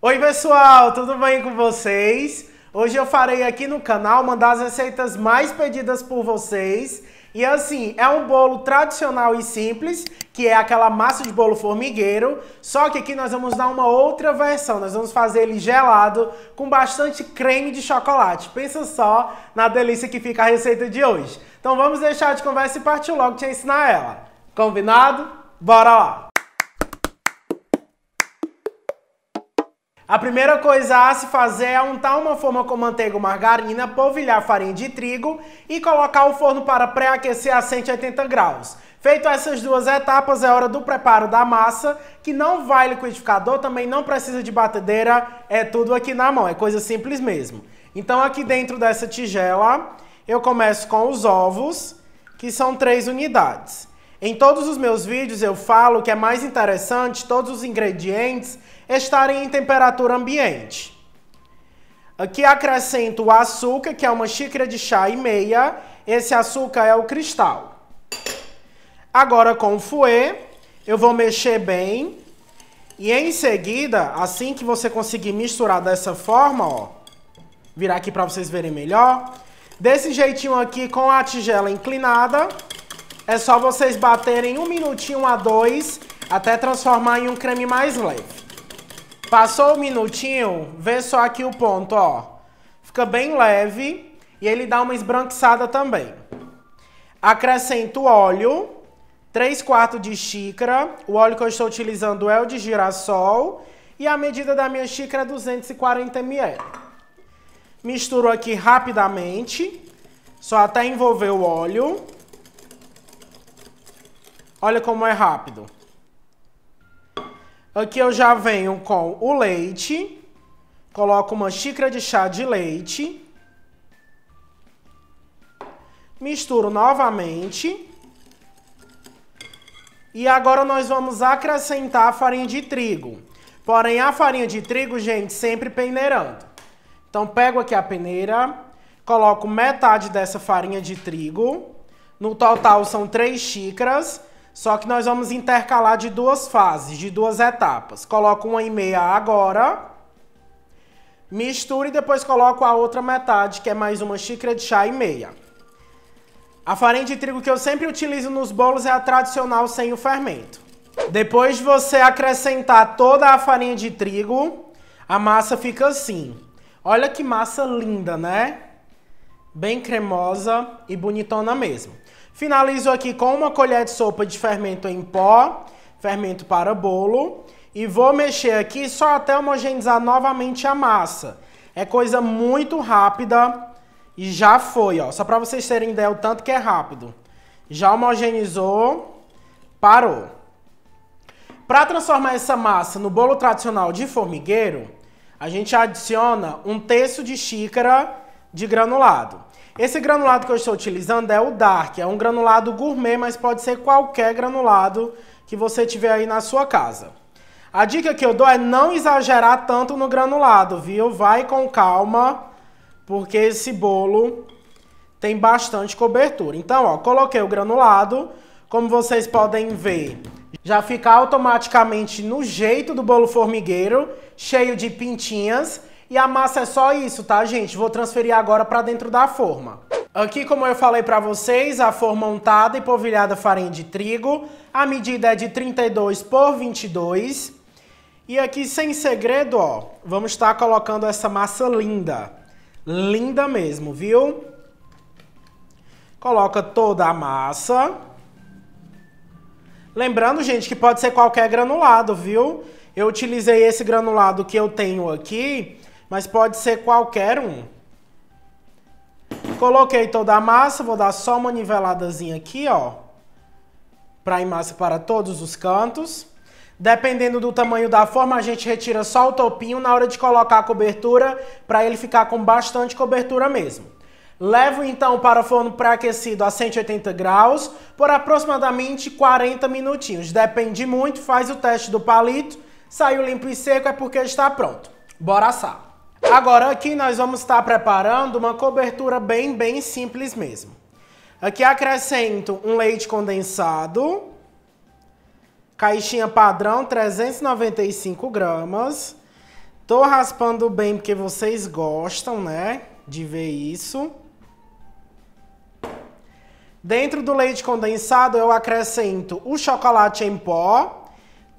Oi pessoal, tudo bem com vocês? Hoje eu farei aqui no canal uma das receitas mais pedidas por vocês. E assim, é um bolo tradicional e simples, que é aquela massa de bolo formigueiro, só que aqui nós vamos dar uma outra versão. Nós vamos fazer ele gelado com bastante creme de chocolate. Pensa só na delícia que fica a receita de hoje. Então vamos deixar de conversa e partir logo te ensinar ela. Combinado? Bora lá! A primeira coisa a se fazer é untar uma forma com manteiga ou margarina, polvilhar farinha de trigo e colocar o forno para pré-aquecer a 180 graus. Feito essas duas etapas, é hora do preparo da massa, que não vai liquidificador, também não precisa de batedeira, é tudo aqui na mão, é coisa simples mesmo. Então aqui dentro dessa tigela, eu começo com os ovos, que são três unidades. Em todos os meus vídeos eu falo que é mais interessante todos os ingredientes estarem em temperatura ambiente. Aqui acrescento o açúcar, que é uma xícara de chá e meia. Esse açúcar é o cristal. Agora com o fouet, eu vou mexer bem. E em seguida, assim que você conseguir misturar dessa forma, ó. Virar aqui para vocês verem melhor. Desse jeitinho aqui, com a tigela inclinada. É só vocês baterem um minutinho a dois, até transformar em um creme mais leve. Passou um minutinho, vê só aqui o ponto, ó. Fica bem leve e ele dá uma esbranquiçada também. Acrescento óleo, 3 quartos de xícara. O óleo que eu estou utilizando é o de girassol. E a medida da minha xícara é 240 ml. Misturo aqui rapidamente, só até envolver o óleo. Olha como é rápido. Aqui eu já venho com o leite, coloco uma xícara de chá de leite, misturo novamente. E agora nós vamos acrescentar a farinha de trigo. Porém, a farinha de trigo, gente, sempre peneirando. Então, pego aqui a peneira, coloco metade dessa farinha de trigo. No total, são três xícaras. Só que nós vamos intercalar de duas fases, de duas etapas. Coloco uma e meia agora, misturo e depois coloco a outra metade, que é mais uma xícara de chá e meia. A farinha de trigo que eu sempre utilizo nos bolos é a tradicional sem o fermento. Depois de você acrescentar toda a farinha de trigo, a massa fica assim. Olha que massa linda, né? Bem cremosa e bonitona mesmo. Finalizo aqui com uma colher de sopa de fermento em pó, fermento para bolo. E vou mexer aqui só até homogeneizar novamente a massa. É coisa muito rápida e já foi, ó. Só para vocês terem ideia o tanto que é rápido. Já homogeneizou, parou. Para transformar essa massa no bolo tradicional de formigueiro, a gente adiciona um terço de xícara de granulado. Esse granulado que eu estou utilizando é o Dark, é um granulado gourmet, mas pode ser qualquer granulado que você tiver aí na sua casa. A dica que eu dou é não exagerar tanto no granulado, viu? Vai com calma, porque esse bolo tem bastante cobertura. Então, ó, coloquei o granulado, como vocês podem ver, já fica automaticamente no jeito do bolo formigueiro, cheio de pintinhas. E a massa é só isso, tá, gente? Vou transferir agora para dentro da forma. Aqui, como eu falei para vocês, a forma untada e polvilhada farinha de trigo. A medida é de 32 por 22. E aqui, sem segredo, ó, vamos estar tá colocando essa massa linda. Linda mesmo, viu? Coloca toda a massa. Lembrando, gente, que pode ser qualquer granulado, viu? Eu utilizei esse granulado que eu tenho aqui mas pode ser qualquer um. Coloquei toda a massa, vou dar só uma niveladazinha aqui, ó. Pra ir massa para todos os cantos. Dependendo do tamanho da forma, a gente retira só o topinho na hora de colocar a cobertura, para ele ficar com bastante cobertura mesmo. Levo então para o forno pré-aquecido a 180 graus por aproximadamente 40 minutinhos. Depende muito, faz o teste do palito. Saiu limpo e seco é porque está pronto. Bora assar. Agora aqui nós vamos estar preparando uma cobertura bem, bem simples mesmo. Aqui acrescento um leite condensado, caixinha padrão 395 gramas. Tô raspando bem porque vocês gostam, né, de ver isso. Dentro do leite condensado eu acrescento o chocolate em pó,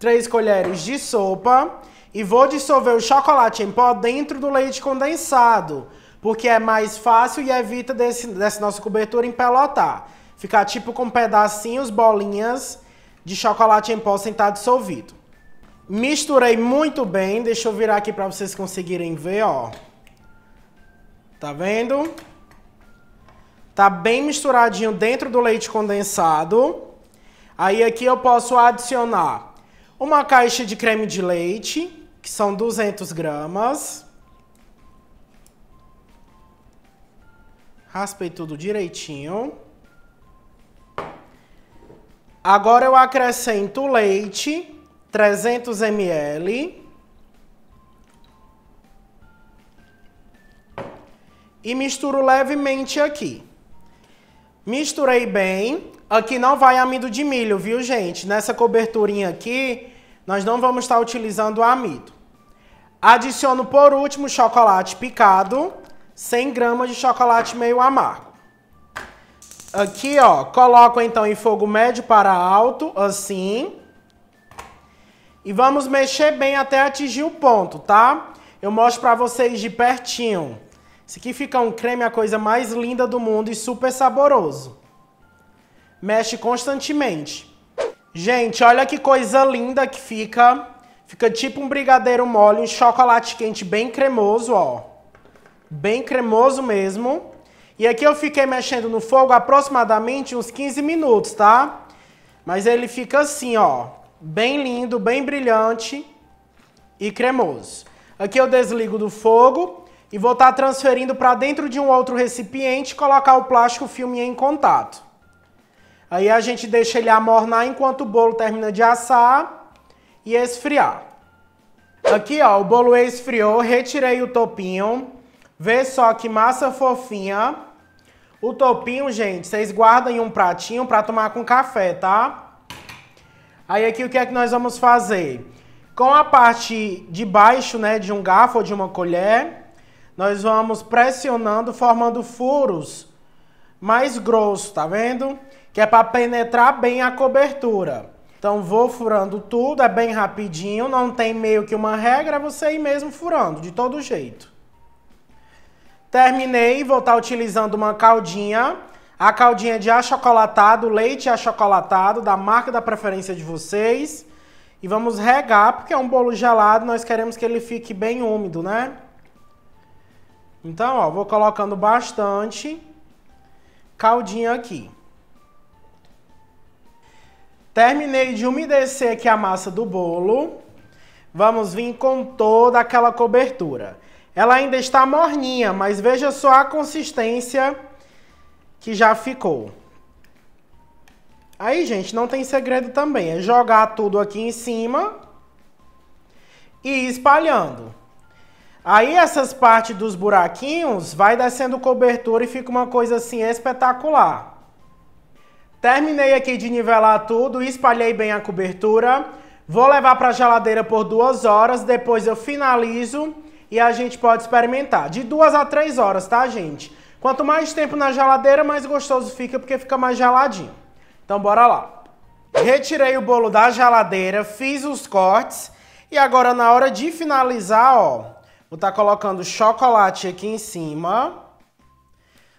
três colheres de sopa e vou dissolver o chocolate em pó dentro do leite condensado, porque é mais fácil e evita desse, dessa nossa cobertura empelotar. Ficar tipo com pedacinhos, bolinhas de chocolate em pó sem estar tá dissolvido. Misturei muito bem, deixa eu virar aqui para vocês conseguirem ver, ó. Tá vendo? Tá bem misturadinho dentro do leite condensado. Aí aqui eu posso adicionar uma caixa de creme de leite, que são 200 gramas. Raspei tudo direitinho. Agora eu acrescento leite, 300 ml. E misturo levemente aqui. Misturei bem. Aqui não vai amido de milho, viu, gente? Nessa coberturinha aqui, nós não vamos estar utilizando amido. Adiciono por último chocolate picado, 100 gramas de chocolate meio amargo. Aqui, ó, coloco então em fogo médio para alto, assim. E vamos mexer bem até atingir o ponto, tá? Eu mostro para vocês de pertinho. Isso aqui fica um creme a coisa mais linda do mundo e super saboroso. Mexe constantemente. Gente, olha que coisa linda que fica Fica tipo um brigadeiro mole, um chocolate quente bem cremoso, ó. Bem cremoso mesmo. E aqui eu fiquei mexendo no fogo aproximadamente uns 15 minutos, tá? Mas ele fica assim, ó. Bem lindo, bem brilhante e cremoso. Aqui eu desligo do fogo e vou estar tá transferindo para dentro de um outro recipiente e colocar o plástico filme em contato. Aí a gente deixa ele amornar enquanto o bolo termina de assar e esfriar. Aqui, ó, o bolo esfriou, retirei o topinho. Vê só que massa fofinha. O topinho, gente, vocês guardam em um pratinho para tomar com café, tá? Aí aqui o que é que nós vamos fazer? Com a parte de baixo, né, de um garfo ou de uma colher, nós vamos pressionando, formando furos mais grossos, tá vendo? Que é para penetrar bem a cobertura. Então vou furando tudo, é bem rapidinho, não tem meio que uma regra, é você ir mesmo furando, de todo jeito. Terminei, vou estar tá utilizando uma caldinha, a caldinha de achocolatado, leite achocolatado, da marca da preferência de vocês. E vamos regar, porque é um bolo gelado, nós queremos que ele fique bem úmido, né? Então, ó, vou colocando bastante caldinha aqui. Terminei de umedecer aqui a massa do bolo. Vamos vir com toda aquela cobertura. Ela ainda está morninha, mas veja só a consistência que já ficou. Aí, gente, não tem segredo também. É jogar tudo aqui em cima e ir espalhando. Aí essas partes dos buraquinhos vai descendo cobertura e fica uma coisa assim espetacular. Terminei aqui de nivelar tudo, espalhei bem a cobertura. Vou levar para a geladeira por duas horas, depois eu finalizo e a gente pode experimentar. De duas a três horas, tá, gente? Quanto mais tempo na geladeira, mais gostoso fica, porque fica mais geladinho. Então, bora lá. Retirei o bolo da geladeira, fiz os cortes e agora na hora de finalizar, ó, vou estar tá colocando chocolate aqui em cima.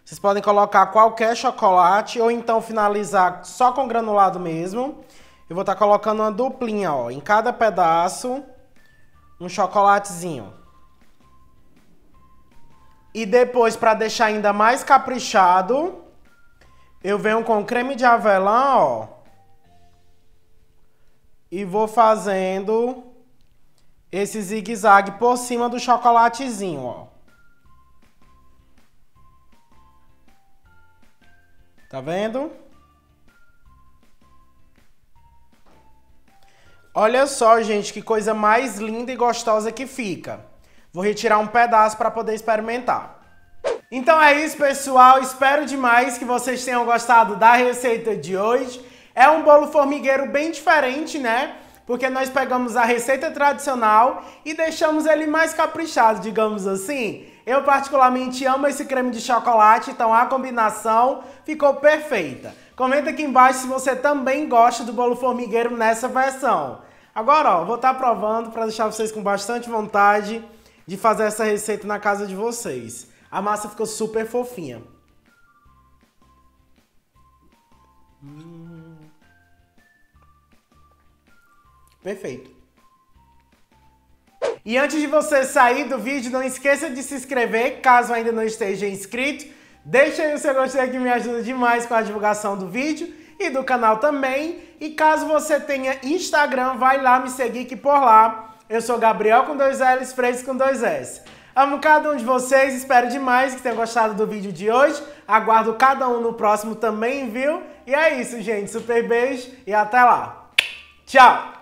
Vocês podem colocar qualquer chocolate ou então finalizar só com granulado mesmo. Eu vou estar tá colocando uma duplinha, ó, em cada pedaço, um chocolatezinho. E depois, para deixar ainda mais caprichado, eu venho com creme de avelã, ó. E vou fazendo esse zigue-zague por cima do chocolatezinho, ó. Tá vendo? Olha só, gente, que coisa mais linda e gostosa que fica. Vou retirar um pedaço para poder experimentar. Então é isso, pessoal. Espero demais que vocês tenham gostado da receita de hoje. É um bolo formigueiro bem diferente, né? Porque nós pegamos a receita tradicional e deixamos ele mais caprichado, digamos assim. Eu particularmente amo esse creme de chocolate, então a combinação ficou perfeita. Comenta aqui embaixo se você também gosta do bolo formigueiro nessa versão. Agora, ó, vou estar tá provando para deixar vocês com bastante vontade de fazer essa receita na casa de vocês. A massa ficou super fofinha. Hum. Perfeito. E antes de você sair do vídeo, não esqueça de se inscrever, caso ainda não esteja inscrito. Deixa aí o seu gostei que me ajuda demais com a divulgação do vídeo e do canal também. E caso você tenha Instagram, vai lá me seguir que por lá eu sou Gabriel com dois L's, Freitas com dois S. Amo cada um de vocês, espero demais que tenham gostado do vídeo de hoje. Aguardo cada um no próximo também, viu? E é isso, gente. Super beijo e até lá. Tchau!